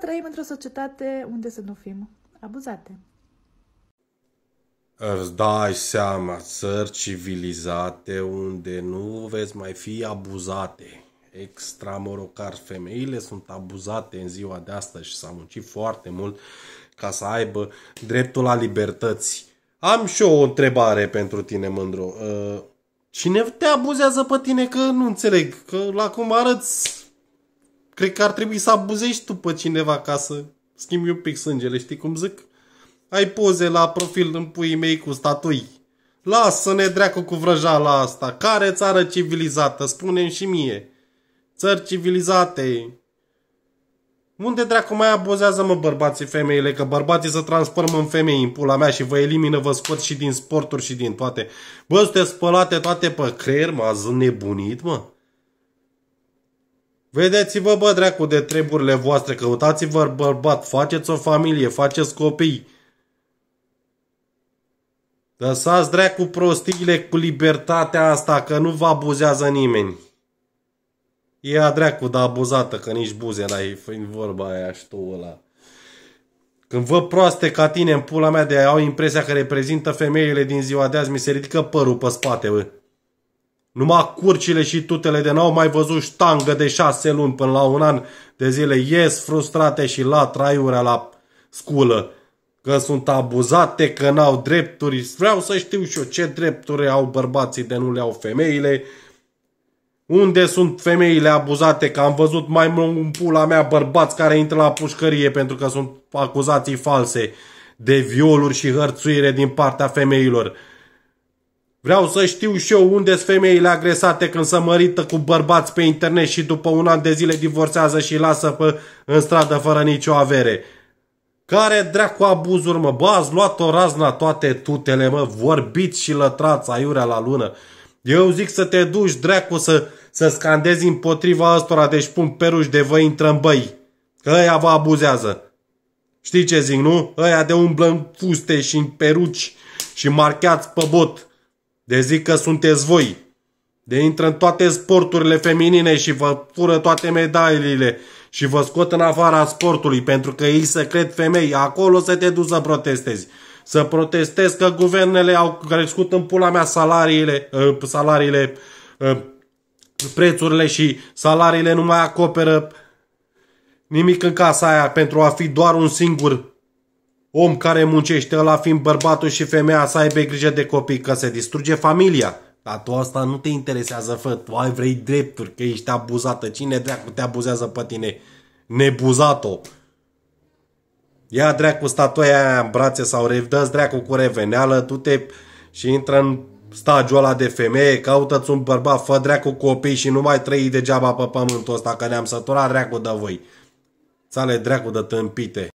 trăim într-o societate unde să nu fim abuzate. Îți dai seama, țări civilizate unde nu veți mai fi abuzate. Extramorocar, femeile sunt abuzate în ziua de astăzi și s-a muncit foarte mult ca să aibă dreptul la libertăți. Am și eu o întrebare pentru tine, Mândru. Ă, cine te abuzează pe tine? Că nu înțeleg, că la cum arăți Cred că ar trebui să abuzești tu pe cineva ca să schimbi un pic sângele, știi cum zic? Ai poze la profil în puii mei cu statui. Lasă-ne dreacu cu vrăjala asta. Care țară civilizată? spune și mie. Țări civilizate. Unde dracu mai abuzează mă bărbații femeile? Că bărbații se transformă în femei în pula mea și vă elimină, vă scot și din sporturi și din toate. Bă, sunteți spălate toate pe creier, mă, ați nebunit, mă. Vedeți-vă, bă, dracu, de treburile voastre, căutați-vă bărbat, faceți o familie, faceți copii. Lăsați dracu prostiile cu libertatea asta, că nu vă abuzează nimeni. a dracu, da abuzată, că nici buze n-ai, fiind vorba aia și tu ăla. Când văd proaste ca tine în pula mea de au impresia că reprezintă femeile din ziua de azi, mi se ridică părul pe spate, bă. Numai curcile și tutele de n-au mai văzut ștangă de șase luni până la un an de zile. Ies frustrate și la traiurea la sculă. Că sunt abuzate, că n-au drepturi. Vreau să știu și eu ce drepturi au bărbații de nu le au femeile. Unde sunt femeile abuzate? Că am văzut mai mult în pula mea bărbați care intră la pușcărie pentru că sunt acuzații false de violuri și hărțuire din partea femeilor. Vreau să știu și eu unde sunt femeile agresate când se mărită cu bărbați pe internet și după un an de zile divorțează și lasă pe, în stradă fără nicio avere. Care dracu abuzuri, mă? Bă, ați luat-o razna toate tutele, mă, vorbiți și lătrați aiurea la lună. Eu zic să te duci, dracu, să, să scandezi împotriva ăstora, deci pun peruși de vă intră în băi. Că ăia vă abuzează. Știi ce zic, nu? Ăia de umblă în fuste și în peruci și marcheați pe bot de zic că sunteți voi, de intră în toate sporturile feminine și vă fură toate medaliile și vă scot în afara sportului pentru că ei se cred femei. Acolo să te duci să protestezi. Să protestezi că guvernele au crescut în pula mea salariile, ă, salariile ă, prețurile și salariile nu mai acoperă nimic în casa aia pentru a fi doar un singur Om care muncește, la fiind bărbatul și femeia să aibă grijă de copii, că se distruge familia. Dar tu asta nu te interesează, fă, tu ai vrei drepturi, că ești abuzată. Cine dracu te abuzează pe tine? Nebuzat-o. Ia dracu statuia aia în brațe sau dă dracu cu reveneală, tu te și intră în stagiul ăla de femeie, caută-ți un bărbat, fă dracu copii și nu mai trăi degeaba pe pământul ăsta, că ne-am săturat dracu de voi. Țale dracu de tâmpite.